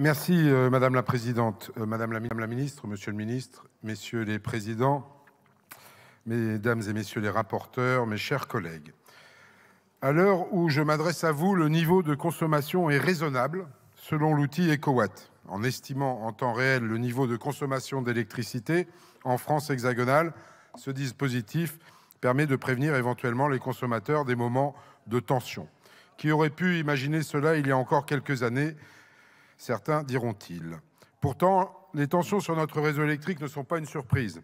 Merci euh, Madame la Présidente, euh, Madame, la, Ministre, Monsieur le Ministre, Messieurs les Présidents, Mesdames et Messieurs les rapporteurs, mes chers collègues. À l'heure où je m'adresse à vous, le niveau de consommation est raisonnable selon l'outil EcoWatt, en estimant en temps réel le niveau de consommation d'électricité en France hexagonale. Ce dispositif permet de prévenir éventuellement les consommateurs des moments de tension. Qui aurait pu imaginer cela il y a encore quelques années certains diront-ils. Pourtant, les tensions sur notre réseau électrique ne sont pas une surprise.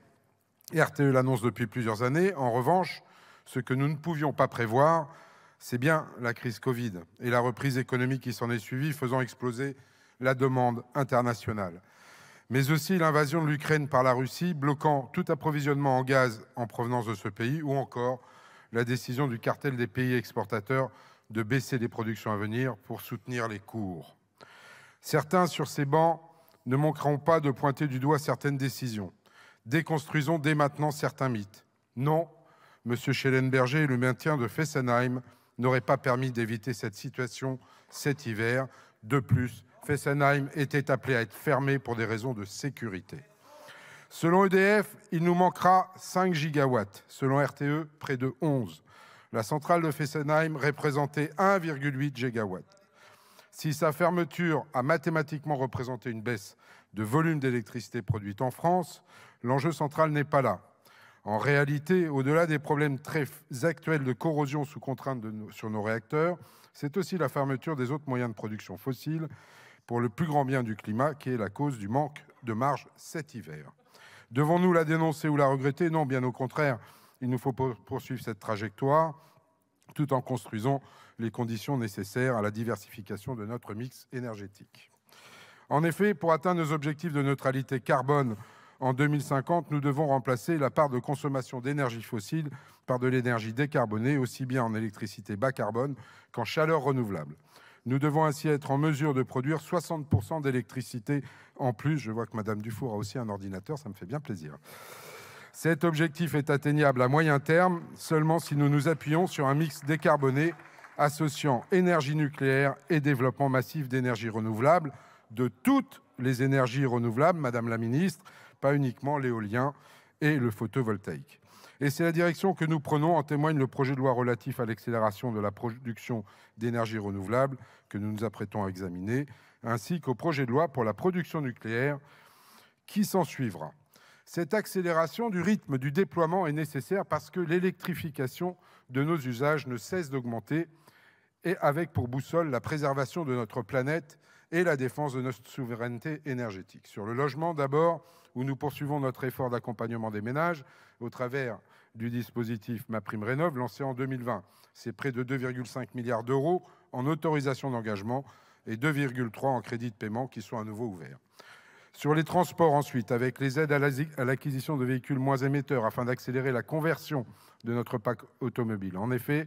RTE l'annonce depuis plusieurs années. En revanche, ce que nous ne pouvions pas prévoir, c'est bien la crise Covid et la reprise économique qui s'en est suivie, faisant exploser la demande internationale. Mais aussi l'invasion de l'Ukraine par la Russie, bloquant tout approvisionnement en gaz en provenance de ce pays, ou encore la décision du cartel des pays exportateurs de baisser les productions à venir pour soutenir les cours. Certains sur ces bancs ne manqueront pas de pointer du doigt certaines décisions. Déconstruisons dès maintenant certains mythes. Non, M. Schellenberger le maintien de Fessenheim n'aurait pas permis d'éviter cette situation cet hiver. De plus, Fessenheim était appelé à être fermé pour des raisons de sécurité. Selon EDF, il nous manquera 5 gigawatts. Selon RTE, près de 11. La centrale de Fessenheim représentait 1,8 gigawatts. Si sa fermeture a mathématiquement représenté une baisse de volume d'électricité produite en France, l'enjeu central n'est pas là. En réalité, au-delà des problèmes très actuels de corrosion sous contrainte sur nos réacteurs, c'est aussi la fermeture des autres moyens de production fossiles pour le plus grand bien du climat qui est la cause du manque de marge cet hiver. Devons-nous la dénoncer ou la regretter Non, bien au contraire, il nous faut poursuivre cette trajectoire tout en construisant les conditions nécessaires à la diversification de notre mix énergétique. En effet, pour atteindre nos objectifs de neutralité carbone en 2050, nous devons remplacer la part de consommation d'énergie fossile par de l'énergie décarbonée, aussi bien en électricité bas carbone qu'en chaleur renouvelable. Nous devons ainsi être en mesure de produire 60% d'électricité en plus. Je vois que Madame Dufour a aussi un ordinateur, ça me fait bien plaisir. Cet objectif est atteignable à moyen terme seulement si nous nous appuyons sur un mix décarboné associant énergie nucléaire et développement massif d'énergies renouvelables, de toutes les énergies renouvelables, Madame la Ministre, pas uniquement l'éolien et le photovoltaïque. Et c'est la direction que nous prenons, en témoigne le projet de loi relatif à l'accélération de la production d'énergie renouvelable que nous nous apprêtons à examiner, ainsi qu'au projet de loi pour la production nucléaire qui s'en suivra. Cette accélération du rythme du déploiement est nécessaire parce que l'électrification de nos usages ne cesse d'augmenter et avec pour boussole la préservation de notre planète et la défense de notre souveraineté énergétique. Sur le logement d'abord, où nous poursuivons notre effort d'accompagnement des ménages au travers du dispositif MaPrimeRénov lancé en 2020. C'est près de 2,5 milliards d'euros en autorisation d'engagement et 2,3 en crédit de paiement qui sont à nouveau ouverts. Sur les transports ensuite, avec les aides à l'acquisition de véhicules moins émetteurs afin d'accélérer la conversion de notre parc automobile. En effet,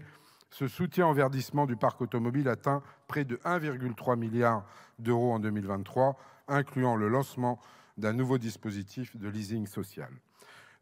ce soutien en verdissement du parc automobile atteint près de 1,3 milliard d'euros en 2023, incluant le lancement d'un nouveau dispositif de leasing social.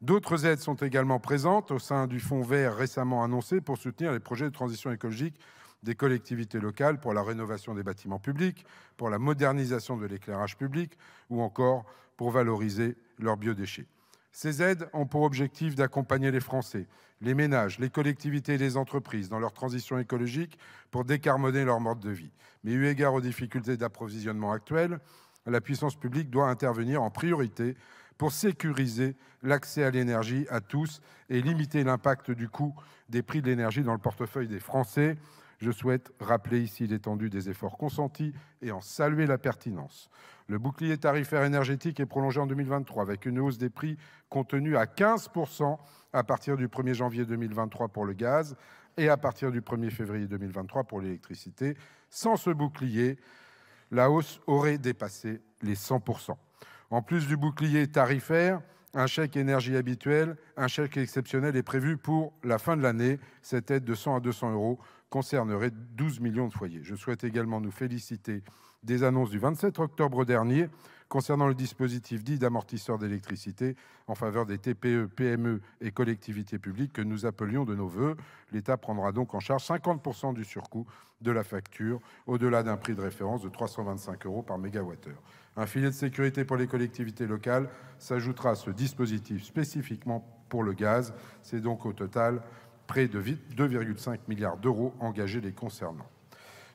D'autres aides sont également présentes au sein du fonds vert récemment annoncé pour soutenir les projets de transition écologique des collectivités locales pour la rénovation des bâtiments publics, pour la modernisation de l'éclairage public ou encore pour valoriser leurs biodéchets. Ces aides ont pour objectif d'accompagner les Français, les ménages, les collectivités et les entreprises dans leur transition écologique pour décarboner leur mode de vie. Mais eu égard aux difficultés d'approvisionnement actuelles, la puissance publique doit intervenir en priorité pour sécuriser l'accès à l'énergie à tous et limiter l'impact du coût des prix de l'énergie dans le portefeuille des Français je souhaite rappeler ici l'étendue des efforts consentis et en saluer la pertinence. Le bouclier tarifaire énergétique est prolongé en 2023 avec une hausse des prix contenue à 15% à partir du 1er janvier 2023 pour le gaz et à partir du 1er février 2023 pour l'électricité. Sans ce bouclier, la hausse aurait dépassé les 100%. En plus du bouclier tarifaire, un chèque énergie habituel, un chèque exceptionnel est prévu pour la fin de l'année. Cette aide de 100 à 200 euros concernerait 12 millions de foyers. Je souhaite également nous féliciter des annonces du 27 octobre dernier concernant le dispositif dit d'amortisseur d'électricité en faveur des TPE, PME et collectivités publiques que nous appelions de nos voeux. L'État prendra donc en charge 50% du surcoût de la facture au-delà d'un prix de référence de 325 euros par mégawattheure. Un filet de sécurité pour les collectivités locales s'ajoutera à ce dispositif spécifiquement pour le gaz. C'est donc au total près de 2,5 milliards d'euros engagés les concernant.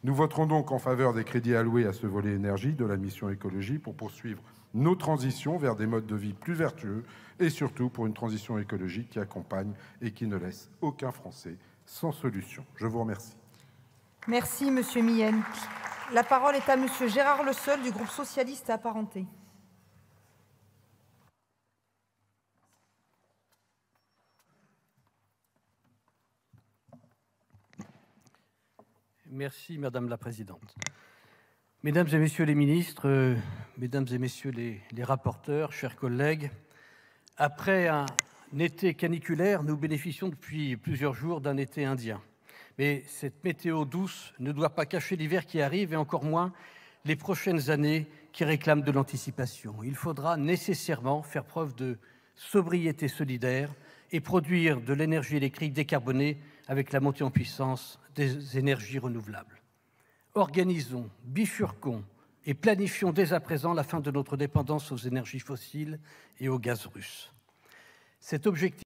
Nous voterons donc en faveur des crédits alloués à ce volet énergie de la mission écologie pour poursuivre nos transitions vers des modes de vie plus vertueux et surtout pour une transition écologique qui accompagne et qui ne laisse aucun Français sans solution. Je vous remercie. Merci, Monsieur Millen. La parole est à Monsieur Gérard Le Seul du groupe socialiste apparenté. Merci, Madame la Présidente. Mesdames et Messieurs les ministres, euh, Mesdames et Messieurs les, rapporteurs, chers collègues, après un été caniculaire, nous bénéficions depuis plusieurs jours d'un été indien. Mais cette météo douce ne doit pas cacher l'hiver qui arrive et encore moins les prochaines années qui réclament de l'anticipation. Il faudra nécessairement faire preuve de sobriété solidaire et produire de l'énergie électrique décarbonée avec la montée en puissance des énergies renouvelables. Organisons, bifurquons et planifions dès à présent la fin de notre dépendance aux énergies fossiles et au gaz russe. Cet objectif